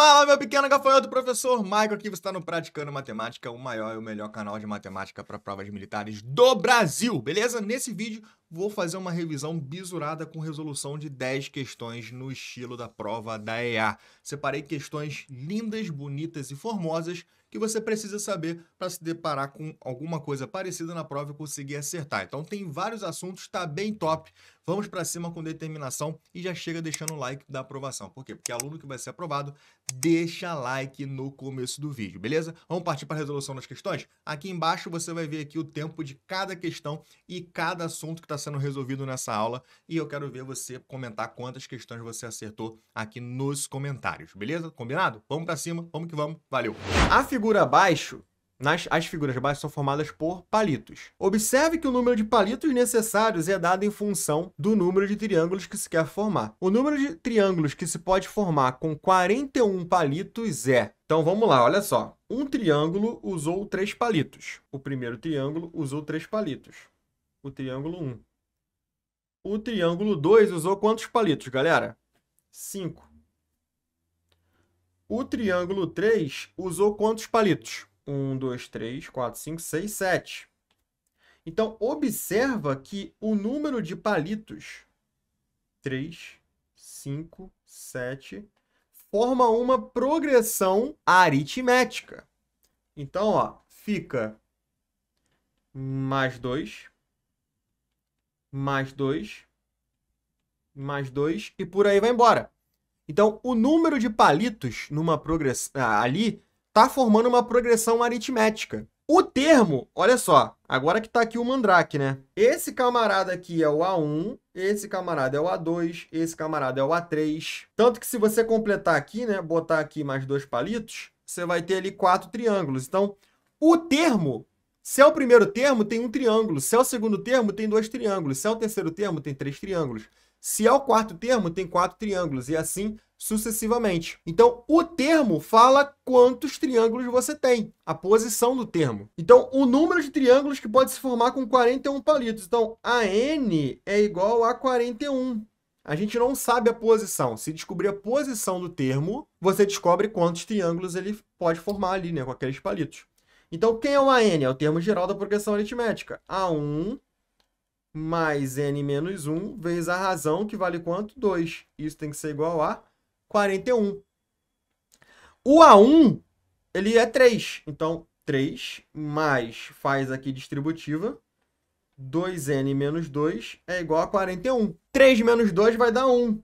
Fala, meu pequeno gafanhoto, professor Michael aqui. Você está no Praticando Matemática, o maior e o melhor canal de matemática para provas militares do Brasil, beleza? Nesse vídeo, vou fazer uma revisão bisurada com resolução de 10 questões no estilo da prova da EA. Separei questões lindas, bonitas e formosas que você precisa saber para se deparar com alguma coisa parecida na prova e conseguir acertar. Então tem vários assuntos, está bem top. Vamos para cima com determinação e já chega deixando o like da aprovação. Por quê? Porque aluno que vai ser aprovado deixa like no começo do vídeo, beleza? Vamos partir para a resolução das questões? Aqui embaixo você vai ver aqui o tempo de cada questão e cada assunto que está sendo resolvido nessa aula e eu quero ver você comentar quantas questões você acertou aqui nos comentários, beleza? Combinado? Vamos para cima, vamos que vamos, valeu! A figura abaixo nas, as figuras de baixo são formadas por palitos. Observe que o número de palitos necessários é dado em função do número de triângulos que se quer formar. O número de triângulos que se pode formar com 41 palitos é... Então, vamos lá, olha só. Um triângulo usou três palitos. O primeiro triângulo usou três palitos. O triângulo 1. O triângulo 2 usou quantos palitos, galera? 5. O triângulo 3 usou quantos palitos? 1, 2, 3, 4, 5, 6, 7. Então, observa que o número de palitos, 3, 5, 7, forma uma progressão aritmética. Então, ó, fica mais 2, mais 2, mais 2 e por aí vai embora. Então, o número de palitos numa progressão ah, ali está formando uma progressão aritmética. O termo, olha só, agora que está aqui o mandrake, né? Esse camarada aqui é o A1, esse camarada é o A2, esse camarada é o A3. Tanto que se você completar aqui, né, botar aqui mais dois palitos, você vai ter ali quatro triângulos. Então, o termo, se é o primeiro termo, tem um triângulo. Se é o segundo termo, tem dois triângulos. Se é o terceiro termo, tem três triângulos. Se é o quarto termo, tem quatro triângulos. E assim sucessivamente. Então, o termo fala quantos triângulos você tem, a posição do termo. Então, o número de triângulos que pode se formar com 41 palitos. Então, a n é igual a 41. A gente não sabe a posição. Se descobrir a posição do termo, você descobre quantos triângulos ele pode formar ali, né, com aqueles palitos. Então, quem é o AN? É o termo geral da progressão aritmética. A1 mais n menos 1 vezes a razão, que vale quanto? 2. Isso tem que ser igual a 41. O A1, ele é 3. Então, 3 mais faz aqui distributiva. 2n menos 2 é igual a 41. 3 menos 2 vai dar 1.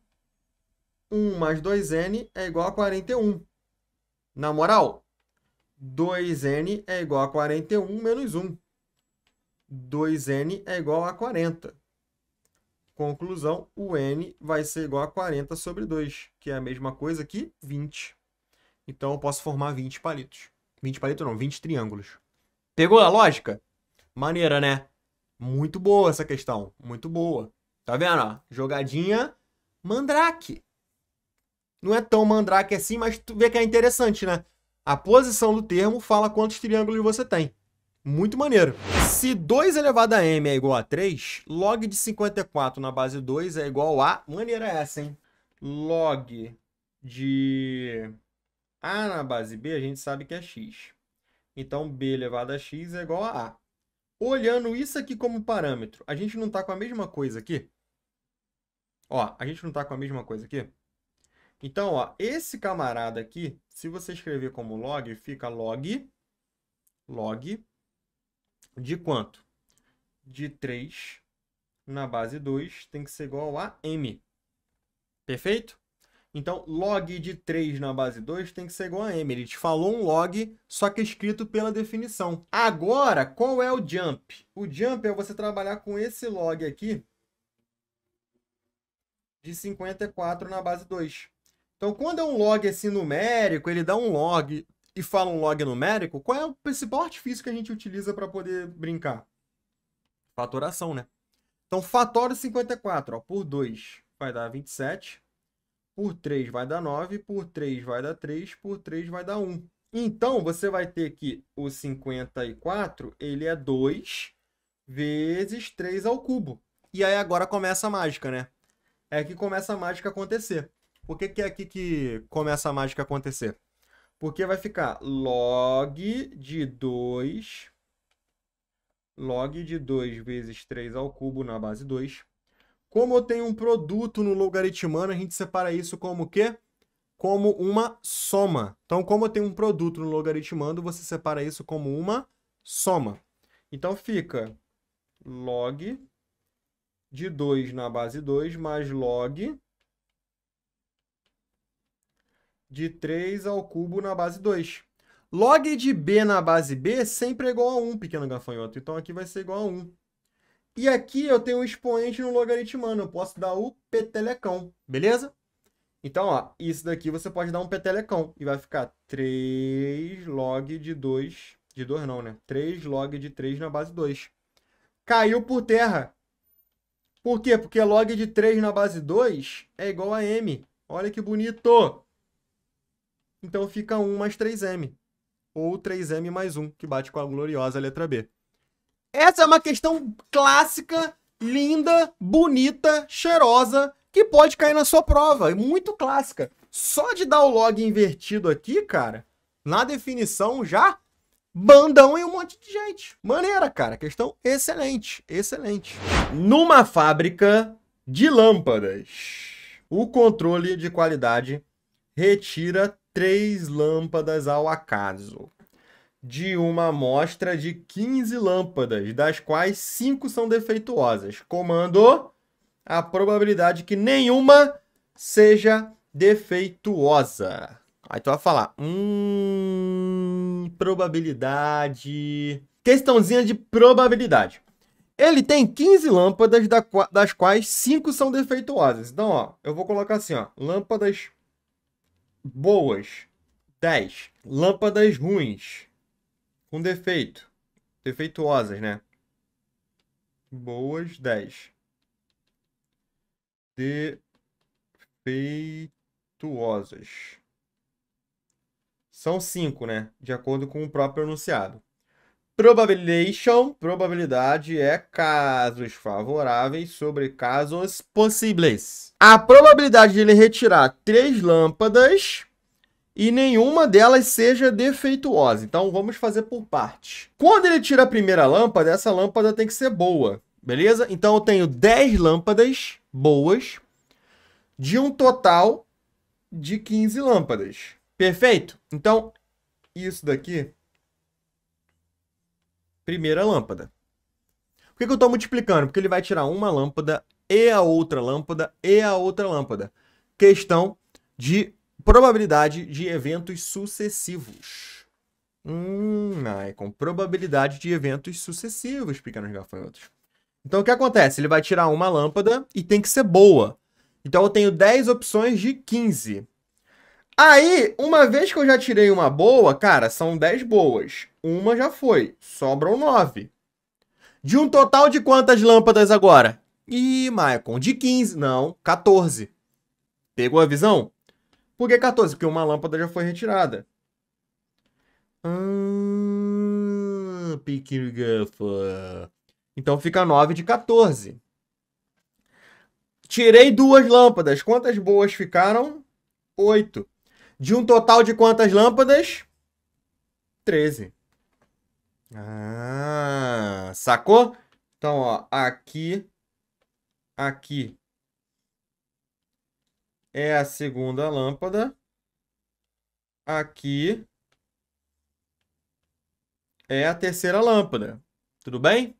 1 mais 2n é igual a 41. Na moral, 2n é igual a 41 menos 1. 2n é igual a 40. Conclusão, o N vai ser igual a 40 sobre 2, que é a mesma coisa que 20. Então, eu posso formar 20 palitos. 20 palitos não, 20 triângulos. Pegou a lógica? Maneira, né? Muito boa essa questão, muito boa. Tá vendo? Ó? Jogadinha mandrake. Não é tão mandrake assim, mas tu vê que é interessante, né? A posição do termo fala quantos triângulos você tem. Muito maneiro. Se 2 elevado a m é igual a 3, log de 54 na base 2 é igual a... Maneira é essa, hein? Log de a na base b, a gente sabe que é x. Então, b elevado a x é igual a a. Olhando isso aqui como parâmetro, a gente não está com a mesma coisa aqui? Ó, a gente não está com a mesma coisa aqui? Então, ó, esse camarada aqui, se você escrever como log, fica log, log de quanto? De 3 na base 2 tem que ser igual a m. Perfeito? Então, log de 3 na base 2 tem que ser igual a m. Ele te falou um log, só que é escrito pela definição. Agora, qual é o jump? O jump é você trabalhar com esse log aqui de 54 na base 2. Então, quando é um log assim numérico, ele dá um log e fala um log numérico, qual é o principal artifício que a gente utiliza para poder brincar? Fatoração, né? Então, fatora 54, ó, por 2 vai dar 27, por 3 vai dar 9, por 3 vai dar 3, por 3 vai dar 1. Então, você vai ter que o 54, ele é 2 vezes 3 ao cubo. E aí agora começa a mágica, né? É que começa a mágica acontecer. Por que, que é aqui que começa a mágica acontecer? Porque vai ficar log de 2, log de 2 vezes 3 ao cubo na base 2. Como eu tenho um produto no logaritmano, a gente separa isso como o quê? Como uma soma. Então, como eu tenho um produto no logaritmando, você separa isso como uma soma. Então, fica log de 2 na base 2 mais log de 3 ao cubo na base 2. Log de b na base b sempre é igual a 1, pequeno gafanhoto. Então aqui vai ser igual a 1. E aqui eu tenho um expoente no logaritmano. Eu posso dar o petelecão, beleza? Então, ó, isso daqui você pode dar um petelecão. E vai ficar 3 log de 2... De 2 não, né? 3 log de 3 na base 2. Caiu por terra. Por quê? Porque log de 3 na base 2 é igual a m. Olha que bonito! Então fica 1 mais 3m. Ou 3m mais 1, que bate com a gloriosa letra B. Essa é uma questão clássica, linda, bonita, cheirosa, que pode cair na sua prova. É muito clássica. Só de dar o log invertido aqui, cara, na definição já bandão e um monte de gente. Maneira, cara. Questão excelente, excelente. Numa fábrica de lâmpadas, o controle de qualidade retira três lâmpadas ao acaso, de uma amostra de 15 lâmpadas, das quais cinco são defeituosas, comando a probabilidade que nenhuma seja defeituosa. Aí tu vai falar, hum, probabilidade. Questãozinha de probabilidade. Ele tem 15 lâmpadas, das quais 5 são defeituosas. Então, ó, eu vou colocar assim, ó, lâmpadas boas, 10. Lâmpadas ruins, com defeito, defeituosas, né? Boas, 10. Defeituosas. São 5, né? De acordo com o próprio enunciado. Probabilization, probabilidade é casos favoráveis sobre casos possíveis. A probabilidade de ele retirar três lâmpadas e nenhuma delas seja defeituosa. Então vamos fazer por partes. Quando ele tira a primeira lâmpada, essa lâmpada tem que ser boa, beleza? Então eu tenho 10 lâmpadas boas de um total de 15 lâmpadas. Perfeito? Então isso daqui primeira lâmpada. Por que, que eu estou multiplicando? Porque ele vai tirar uma lâmpada e a outra lâmpada e a outra lâmpada. Questão de probabilidade de eventos sucessivos. Hum, ai, com probabilidade de eventos sucessivos, pequenos gafanhotos. Então o que acontece? Ele vai tirar uma lâmpada e tem que ser boa. Então eu tenho 10 opções de 15. Aí, uma vez que eu já tirei uma boa, cara, são 10 boas. Uma já foi, sobram 9. De um total de quantas lâmpadas agora? Ih, Maicon, de 15. Não, 14. Pegou a visão? Por que 14? Porque uma lâmpada já foi retirada. Ah, hum, Pickirgafa. Então fica 9 de 14. Tirei duas lâmpadas. Quantas boas ficaram? 8. De um total de quantas lâmpadas? 13. Ah, sacou? Então, ó, aqui, aqui é a segunda lâmpada. Aqui é a terceira lâmpada. Tudo bem?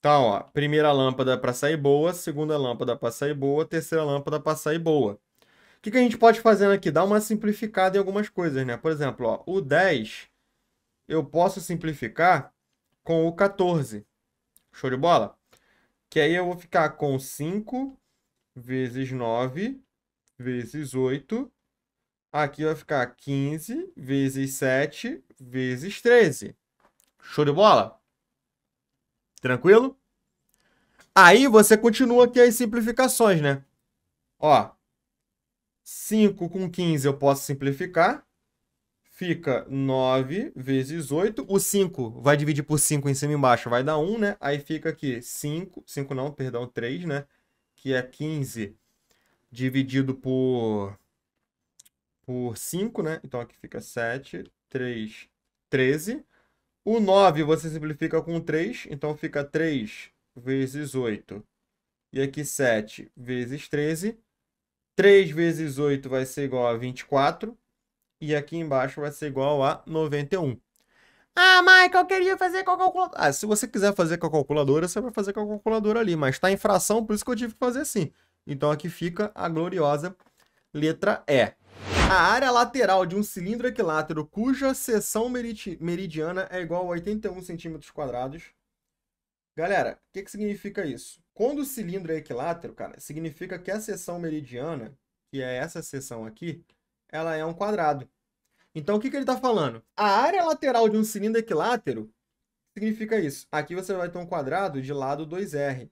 Então, ó, primeira lâmpada para sair boa, segunda lâmpada para sair boa, terceira lâmpada para sair boa que, que a gente pode fazer aqui? Né, Dar uma simplificada em algumas coisas, né? Por exemplo, ó, o 10 eu posso simplificar com o 14. Show de bola? Que aí eu vou ficar com 5 vezes 9 vezes 8. Aqui vai ficar 15 vezes 7 vezes 13. Show de bola? Tranquilo? Aí você continua aqui as simplificações, né? Ó, 5 com 15 eu posso simplificar. Fica 9 vezes 8. O 5 vai dividir por 5 em cima e embaixo, vai dar 1, né? Aí fica aqui 5, 5 não, perdão, 3, né? Que é 15 dividido por, por 5, né? Então aqui fica 7, 3, 13. O 9 você simplifica com 3, então fica 3 vezes 8. E aqui 7 vezes 13. 3 vezes 8 vai ser igual a 24. E aqui embaixo vai ser igual a 91. Ah, Michael, eu queria fazer com a calculadora. Ah, se você quiser fazer com a calculadora, você vai fazer com a calculadora ali. Mas está em fração, por isso que eu tive que fazer assim. Então aqui fica a gloriosa letra E. A área lateral de um cilindro equilátero cuja seção meridiana é igual a 81 centímetros quadrados Galera, o que, que significa isso? Quando o cilindro é equilátero, cara, significa que a seção meridiana, que é essa seção aqui, ela é um quadrado. Então, o que, que ele está falando? A área lateral de um cilindro equilátero significa isso. Aqui você vai ter um quadrado de lado 2R.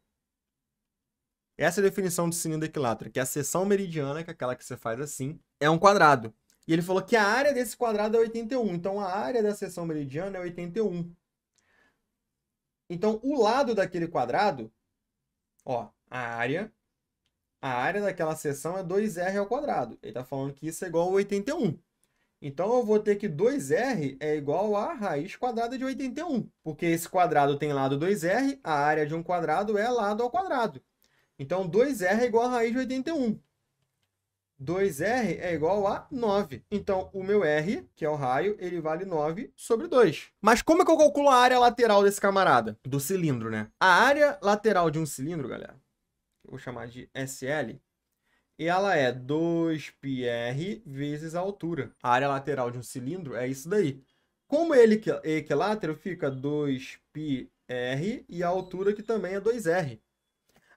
Essa é a definição de cilindro equilátero, que é a seção meridiana, que é aquela que você faz assim, é um quadrado. E ele falou que a área desse quadrado é 81, então a área da seção meridiana é 81. Então, o lado daquele quadrado, ó, a área, a área daquela seção é 2r ao quadrado. Ele está falando que isso é igual a 81. Então, eu vou ter que 2r é igual a raiz quadrada de 81, porque esse quadrado tem lado 2r, a área de um quadrado é lado ao quadrado. Então, 2r é igual a raiz de 81. 2R é igual a 9. Então, o meu R, que é o raio, ele vale 9 sobre 2. Mas como é que eu calculo a área lateral desse camarada? Do cilindro, né? A área lateral de um cilindro, galera, eu vou chamar de SL, e ela é 2πr vezes a altura. A área lateral de um cilindro é isso daí. Como ele é equilátero, fica 2πr e a altura que também é 2r.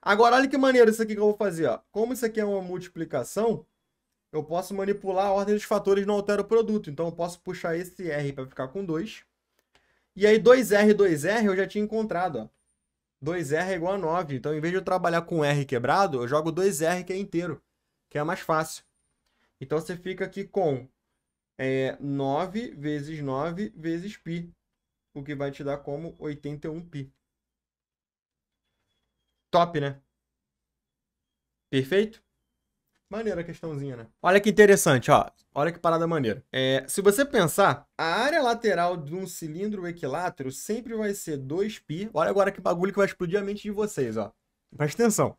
Agora, olha que maneiro isso aqui que eu vou fazer. Ó. Como isso aqui é uma multiplicação, eu posso manipular a ordem dos fatores não altera o produto. Então eu posso puxar esse R para ficar com 2. E aí 2R, 2R eu já tinha encontrado, ó. 2R é igual a 9. Então em vez de eu trabalhar com R quebrado, eu jogo 2R que é inteiro, que é mais fácil. Então você fica aqui com é, 9 vezes 9 vezes π, o que vai te dar como 81π. Top, né? Perfeito? Maneira a questãozinha, né? Olha que interessante, ó. Olha que parada maneira. É, se você pensar, a área lateral de um cilindro equilátero sempre vai ser 2π. Olha agora que bagulho que vai explodir a mente de vocês, ó. Presta atenção.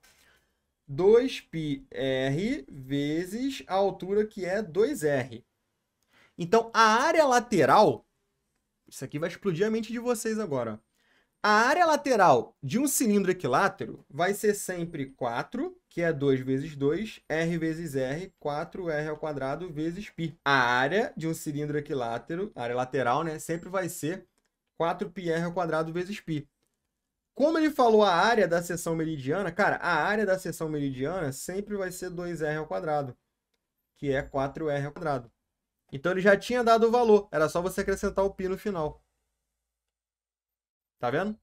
2πr vezes a altura que é 2r. Então, a área lateral... Isso aqui vai explodir a mente de vocês agora. A área lateral de um cilindro equilátero vai ser sempre 4, que é 2 vezes 2, r vezes r, 4r ao quadrado vezes π. A área de um cilindro equilátero, área lateral, né, sempre vai ser 4πr ao quadrado vezes π. Como ele falou a área da seção meridiana, cara, a área da seção meridiana sempre vai ser 2r ao quadrado, que é 4r ao quadrado. Então ele já tinha dado o valor, era só você acrescentar o π no final. Tá vendo?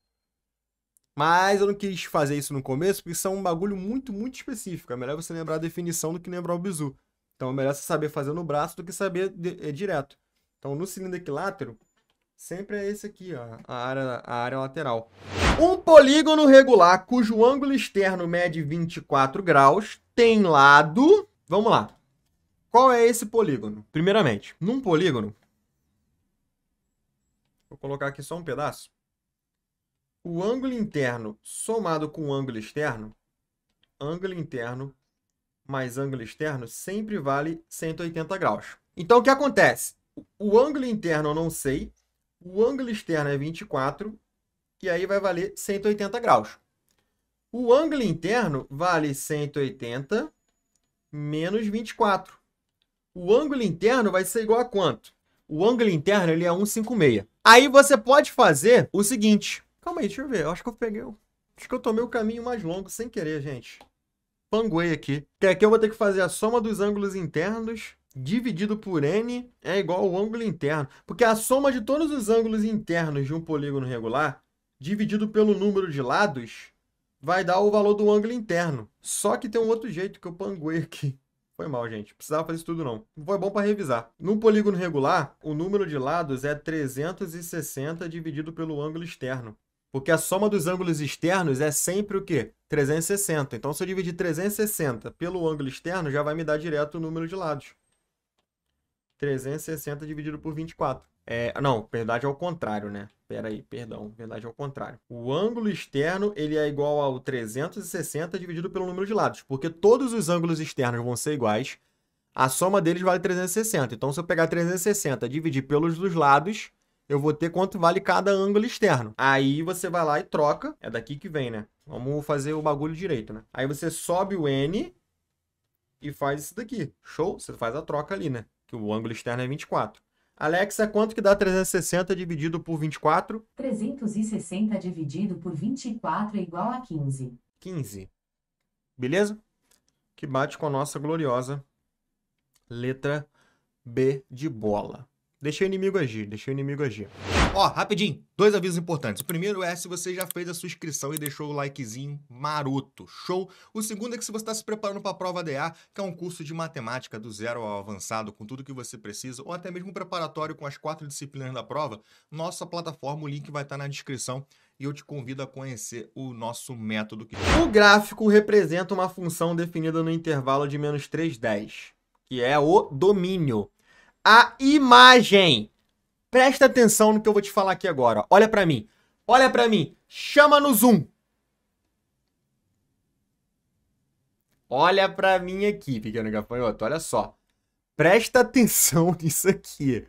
Mas eu não quis fazer isso no começo, porque isso é um bagulho muito, muito específico. É melhor você lembrar a definição do que lembrar o bizu. Então é melhor você saber fazer no braço do que saber de, é, direto. Então no cilindro equilátero, sempre é esse aqui, ó, a área, a área lateral. Um polígono regular cujo ângulo externo mede 24 graus tem lado... Vamos lá. Qual é esse polígono? Primeiramente, num polígono... Vou colocar aqui só um pedaço o ângulo interno somado com o ângulo externo, ângulo interno mais ângulo externo sempre vale 180 graus. Então, o que acontece? O ângulo interno eu não sei, o ângulo externo é 24, e aí vai valer 180 graus. O ângulo interno vale 180 menos 24. O ângulo interno vai ser igual a quanto? O ângulo interno ele é 156. Aí você pode fazer o seguinte. Calma aí, deixa eu ver. Eu acho que eu peguei. Acho que eu tomei o caminho mais longo sem querer, gente. Panguei aqui. Que aqui eu vou ter que fazer a soma dos ângulos internos dividido por n é igual ao ângulo interno. Porque a soma de todos os ângulos internos de um polígono regular dividido pelo número de lados vai dar o valor do ângulo interno. Só que tem um outro jeito que eu panguei aqui. Foi mal, gente. Precisava fazer isso tudo, não. Foi bom para revisar. Num polígono regular, o número de lados é 360 dividido pelo ângulo externo. Porque a soma dos ângulos externos é sempre o quê? 360. Então, se eu dividir 360 pelo ângulo externo, já vai me dar direto o número de lados. 360 dividido por 24. É, não, verdade é ao contrário, né? Pera aí, perdão, verdade é ao contrário. O ângulo externo ele é igual ao 360 dividido pelo número de lados, porque todos os ângulos externos vão ser iguais, a soma deles vale 360. Então, se eu pegar 360 dividir pelos dos lados, eu vou ter quanto vale cada ângulo externo. Aí você vai lá e troca. É daqui que vem, né? Vamos fazer o bagulho direito, né? Aí você sobe o N e faz isso daqui. Show? Você faz a troca ali, né? Que o ângulo externo é 24. Alexa, quanto que dá 360 dividido por 24? 360 dividido por 24 é igual a 15. 15. Beleza? Que bate com a nossa gloriosa letra B de bola. Deixa o inimigo agir, deixa o inimigo agir. Ó, oh, rapidinho, dois avisos importantes. O primeiro é se você já fez a sua inscrição e deixou o likezinho maroto, show? O segundo é que se você está se preparando para a prova DA, que é um curso de matemática do zero ao avançado, com tudo que você precisa, ou até mesmo um preparatório com as quatro disciplinas da prova, nossa plataforma, o link vai estar tá na descrição e eu te convido a conhecer o nosso método. Que... O gráfico representa uma função definida no intervalo de menos 3, 10, que é o domínio a imagem. Presta atenção no que eu vou te falar aqui agora. Olha para mim. Olha para mim. Chama no zoom. Olha para mim aqui, pequeno é gafanhoto. Olha só. Presta atenção nisso aqui.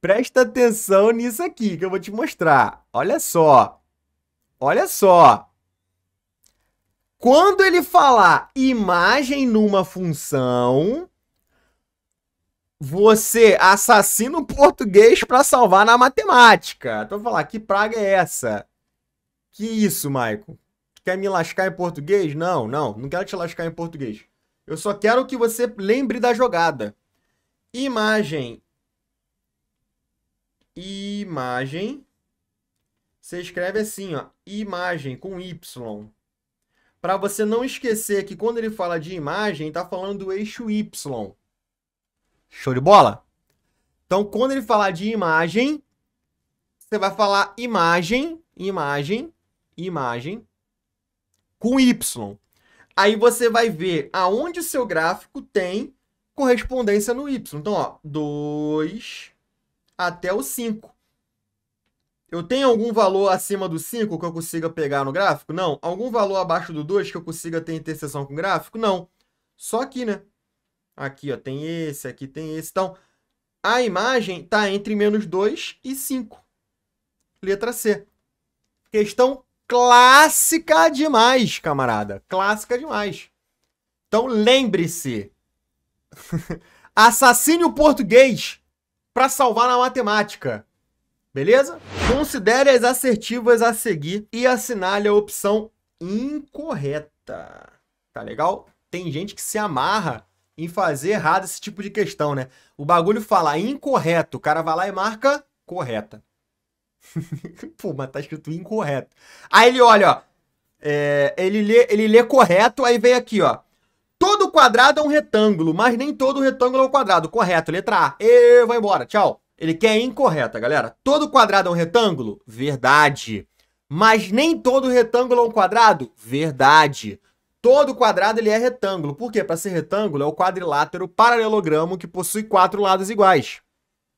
Presta atenção nisso aqui que eu vou te mostrar. Olha só. Olha só. Quando ele falar imagem numa função, você assassina o português para salvar na matemática. Então, vou falar, que praga é essa? Que isso, Michael? Quer me lascar em português? Não, não, não quero te lascar em português. Eu só quero que você lembre da jogada. Imagem. Imagem. Você escreve assim, ó, imagem com Y. Para você não esquecer que quando ele fala de imagem, tá falando do eixo Y. Show de bola? Então, quando ele falar de imagem, você vai falar imagem, imagem, imagem com Y. Aí você vai ver aonde o seu gráfico tem correspondência no Y. Então, ó, 2 até o 5. Eu tenho algum valor acima do 5 que eu consiga pegar no gráfico? Não. Algum valor abaixo do 2 que eu consiga ter interseção com o gráfico? Não. Só aqui, né? Aqui, ó, tem esse, aqui tem esse. Então, a imagem está entre menos 2 e 5. Letra C. Questão clássica demais, camarada. Clássica demais. Então, lembre-se. Assassine o português para salvar na matemática. Beleza? Considere as assertivas a seguir e assinale a opção incorreta. Tá legal? Tem gente que se amarra em fazer errado esse tipo de questão, né? O bagulho fala incorreto, o cara vai lá e marca correta. Pô, mas tá escrito incorreto. Aí ele olha, ó. É, ele, lê, ele lê correto, aí vem aqui, ó. Todo quadrado é um retângulo, mas nem todo retângulo é um quadrado. Correto, letra A. E vai embora, tchau. Ele quer incorreta, galera. Todo quadrado é um retângulo? Verdade. Mas nem todo retângulo é um quadrado? Verdade. Todo quadrado ele é retângulo. Por quê? Para ser retângulo é o quadrilátero paralelogramo que possui quatro lados iguais.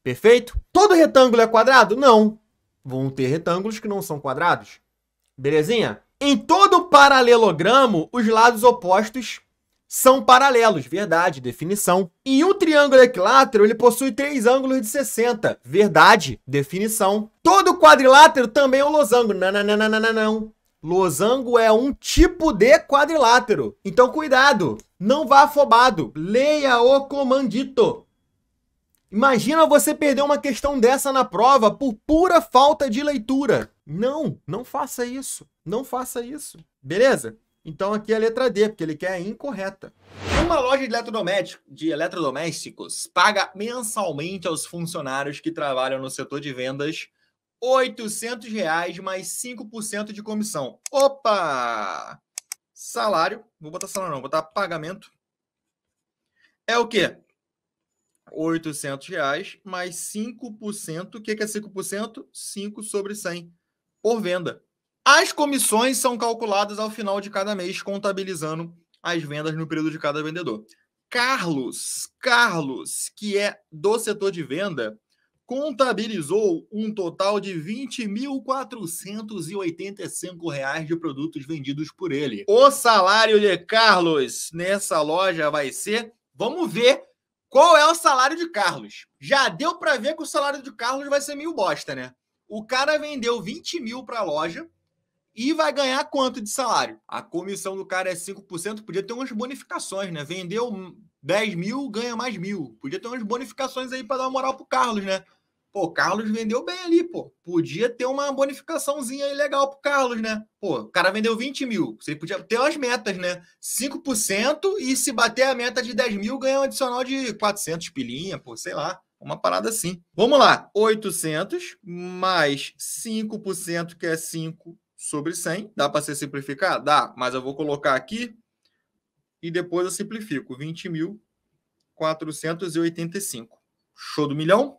Perfeito? Todo retângulo é quadrado? Não. Vão ter retângulos que não são quadrados. Belezinha? Em todo paralelogramo, os lados opostos são paralelos, verdade, definição. Em um triângulo equilátero, ele possui três ângulos de 60, verdade, definição. Todo quadrilátero também é um losango, não, não, não, não, não, não. Losango é um tipo de quadrilátero. Então cuidado, não vá afobado. Leia o comandito. Imagina você perder uma questão dessa na prova por pura falta de leitura. Não, não faça isso. Não faça isso. Beleza? Então aqui é a letra D, porque ele quer a incorreta. Uma loja de, eletrodoméstico, de eletrodomésticos paga mensalmente aos funcionários que trabalham no setor de vendas 800 reais mais 5% de comissão. Opa! Salário, vou botar salário não, vou botar pagamento. É o quê? 800 reais mais 5%. O que é 5%? 5 sobre 100 por venda. As comissões são calculadas ao final de cada mês, contabilizando as vendas no período de cada vendedor. Carlos, Carlos, que é do setor de venda, contabilizou um total de R$ 20.485 de produtos vendidos por ele. O salário de Carlos nessa loja vai ser, vamos ver qual é o salário de Carlos. Já deu para ver que o salário de Carlos vai ser meio bosta, né? O cara vendeu 20 mil para a loja e vai ganhar quanto de salário? A comissão do cara é 5%, podia ter umas bonificações, né? Vendeu 10 mil, ganha mais mil. Podia ter umas bonificações aí para dar uma moral pro Carlos, né? Pô, Carlos vendeu bem ali, pô. Podia ter uma bonificaçãozinha aí legal pro Carlos, né? Pô, o cara vendeu 20 mil. Você podia ter umas metas, né? 5% e se bater a meta de 10 mil, ganha um adicional de 400 pilinha, pô, sei lá. Uma parada assim. Vamos lá. 800 mais 5%, que é 5 sobre 100. Dá para ser simplificar? Dá, mas eu vou colocar aqui e depois eu simplifico. 20 mil. 20.485. Show do milhão?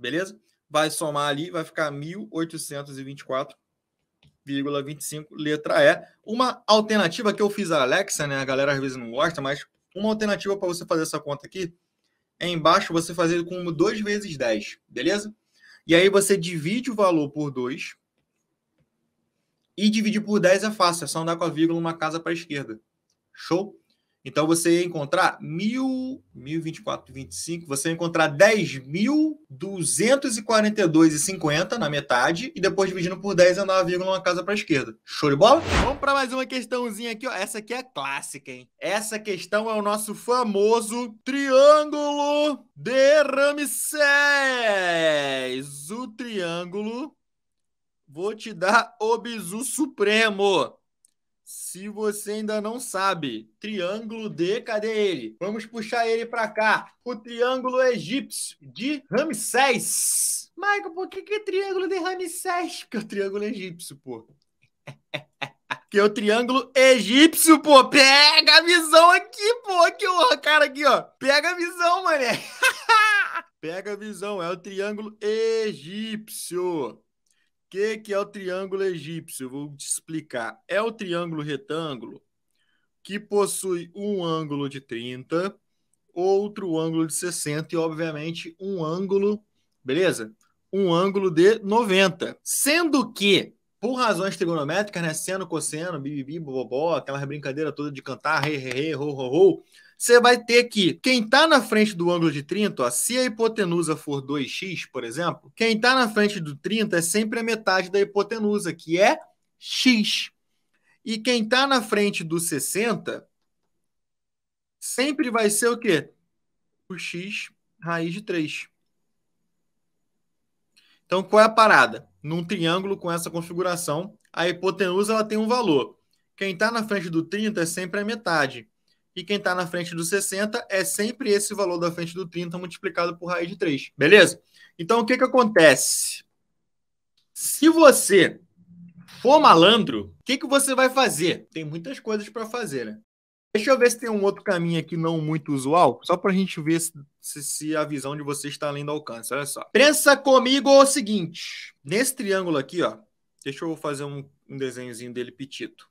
Beleza? Vai somar ali, vai ficar 1824,25, letra E. Uma alternativa que eu fiz a Alexa, né? A galera às vezes não gosta, mas uma alternativa para você fazer essa conta aqui é embaixo você fazer como 2 vezes 10, beleza? E aí você divide o valor por 2 e dividir por 10 é fácil, é só andar com a vírgula uma casa para a esquerda. Show? Então você ia encontrar mil, 1024, 25, você ia encontrar 10.242,50 na metade e depois dividindo por 10 é uma casa para a esquerda. Show de bola? Vamos para mais uma questãozinha aqui, ó. Essa aqui é clássica, hein? Essa questão é o nosso famoso triângulo de Ramsés. O triângulo Vou te dar o bizu supremo. Se você ainda não sabe, triângulo D, cadê ele? Vamos puxar ele para cá. O triângulo egípcio de Ramsés. Michael, por que, que é triângulo de Ramsés? Porque é o triângulo egípcio, pô. que é o triângulo egípcio, pô. Pega a visão aqui, pô. Aqui, ó, cara, aqui, ó. Pega a visão, mané. Pega a visão, é o triângulo egípcio que, que é o triângulo egípcio? Eu vou te explicar. É o triângulo retângulo que possui um ângulo de 30, outro ângulo de 60 e, obviamente, um ângulo, beleza? Um ângulo de 90. Sendo que por razões trigonométricas, né? Seno, cosseno, bibibi, bobó, aquela brincadeira toda de cantar, re, re, re, ro, ro, ro. Você vai ter que, quem está na frente do ângulo de 30, ó, se a hipotenusa for 2x, por exemplo, quem está na frente do 30 é sempre a metade da hipotenusa, que é x. E quem está na frente do 60 sempre vai ser o quê? O x raiz de 3. Então, qual é a parada? Num triângulo com essa configuração, a hipotenusa ela tem um valor. Quem está na frente do 30 é sempre a metade. E quem está na frente do 60 é sempre esse valor da frente do 30 multiplicado por raiz de 3. Beleza? Então, o que, que acontece? Se você for malandro, o que, que você vai fazer? Tem muitas coisas para fazer, né? Deixa eu ver se tem um outro caminho aqui não muito usual, só para a gente ver se, se, se, a visão de vocês está além do alcance. Olha só. Pensa comigo o seguinte: nesse triângulo aqui, ó, deixa eu fazer um, um desenhozinho dele petito.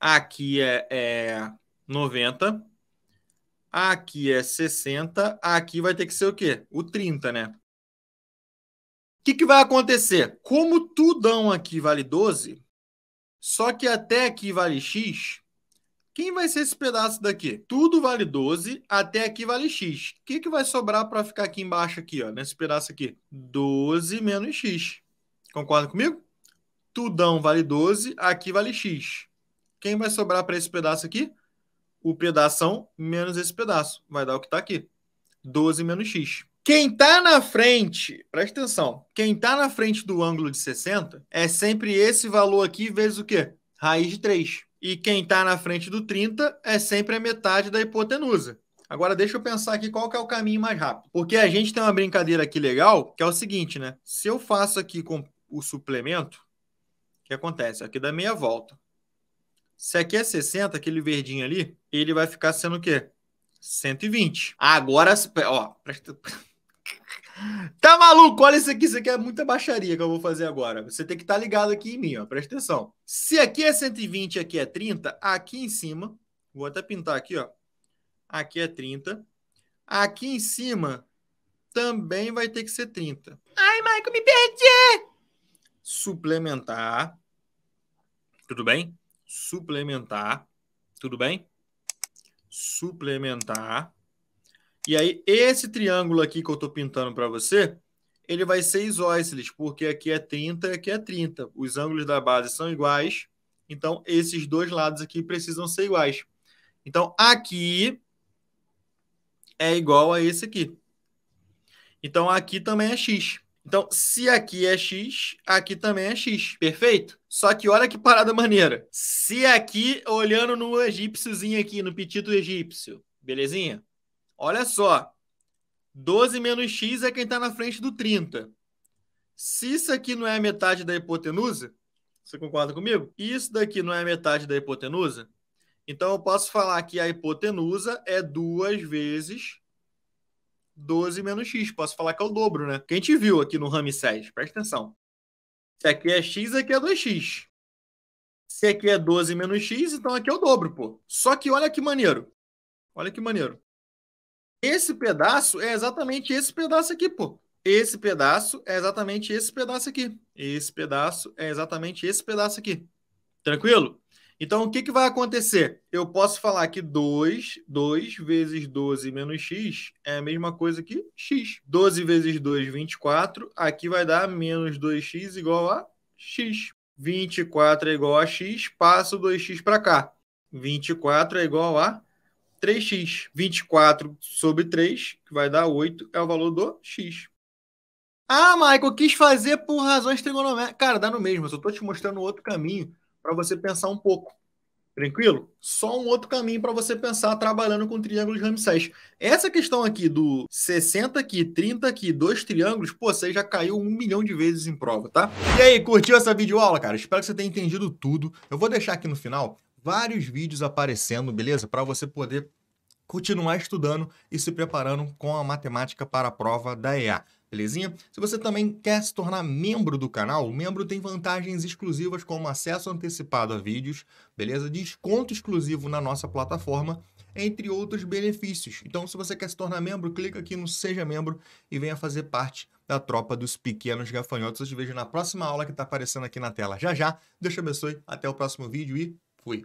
Aqui é, é 90, aqui é 60, aqui vai ter que ser o quê? O 30, né? O que, que vai acontecer? Como tudão aqui vale 12, só que até aqui vale x, quem vai ser esse pedaço daqui? Tudo vale 12, até aqui vale x. O que, que vai sobrar para ficar aqui embaixo, aqui, ó, nesse pedaço aqui? 12 menos x. Concorda comigo? Tudão vale 12, aqui vale x. Quem vai sobrar para esse pedaço aqui? O pedação menos esse pedaço. Vai dar o que está aqui. 12 menos x. Quem está na frente, presta atenção, quem está na frente do ângulo de 60 é sempre esse valor aqui vezes o quê? Raiz de 3. E quem está na frente do 30 é sempre a metade da hipotenusa. Agora deixa eu pensar aqui qual que é o caminho mais rápido. Porque a gente tem uma brincadeira aqui legal, que é o seguinte, né? Se eu faço aqui com o suplemento, o que acontece? Aqui dá meia volta. Se aqui é 60, aquele verdinho ali, ele vai ficar sendo o quê? 120. Agora, ó, presta Tá maluco? Olha isso aqui. Isso aqui é muita baixaria que eu vou fazer agora. Você tem que estar tá ligado aqui em mim, ó. Presta atenção. Se aqui é 120 aqui é 30, aqui em cima, vou até pintar aqui, ó. Aqui é 30. Aqui em cima também vai ter que ser 30. Ai, Michael, me perdi! Suplementar. Tudo bem? Suplementar. Tudo bem? Suplementar. E aí, esse triângulo aqui que eu estou pintando para você, ele vai ser isósceles, porque aqui é 30 e aqui é 30. Os ângulos da base são iguais, então esses dois lados aqui precisam ser iguais. Então, aqui é igual a esse aqui. Então, aqui também é x. Então, se aqui é x, aqui também é x, perfeito? Só que olha que parada maneira. Se aqui, olhando no egípciozinho aqui, no petito egípcio, belezinha? Olha só. 12 menos x é quem está na frente do 30. Se isso aqui não é a metade da hipotenusa, você concorda comigo? Isso daqui não é a metade da hipotenusa? Então, eu posso falar que a hipotenusa é duas vezes 12 menos x. Posso falar que é o dobro, né? Quem te viu aqui no Ramsés, presta atenção. Se aqui é x, aqui é 2x. Se aqui é 12 menos x, então aqui é o dobro, pô. Só que olha que maneiro. Olha que maneiro. Esse pedaço é exatamente esse pedaço aqui, pô. Esse pedaço é exatamente esse pedaço aqui. Esse pedaço é exatamente esse pedaço aqui. Tranquilo? Então, o que, que vai acontecer? Eu posso falar que 2, 2 vezes 12 menos x é a mesma coisa que x. 12 vezes 2, 24. Aqui vai dar menos 2x igual a x. 24 é igual a x, passo 2x para cá. 24 é igual a 3x. 24 sobre 3, que vai dar 8, é o valor do x. Ah, Michael, quis fazer por razões trigonométricas. Cara, dá no mesmo, eu só estou te mostrando outro caminho para você pensar um pouco. Tranquilo? Só um outro caminho para você pensar trabalhando com triângulos Ramsés. Essa questão aqui do 60 aqui, 30 aqui, dois triângulos, pô, você já caiu um milhão de vezes em prova, tá? E aí, curtiu essa videoaula, cara? Espero que você tenha entendido tudo. Eu vou deixar aqui no final vários vídeos aparecendo, beleza? Para você poder continuar estudando e se preparando com a matemática para a prova da EA. Belezinha? Se você também quer se tornar membro do canal, o membro tem vantagens exclusivas como acesso antecipado a vídeos, beleza? Desconto exclusivo na nossa plataforma, entre outros benefícios. Então, se você quer se tornar membro, clica aqui no Seja Membro e venha fazer parte da tropa dos pequenos gafanhotos. Eu te vejo na próxima aula que está aparecendo aqui na tela já já. Deus te abençoe, até o próximo vídeo e Fui.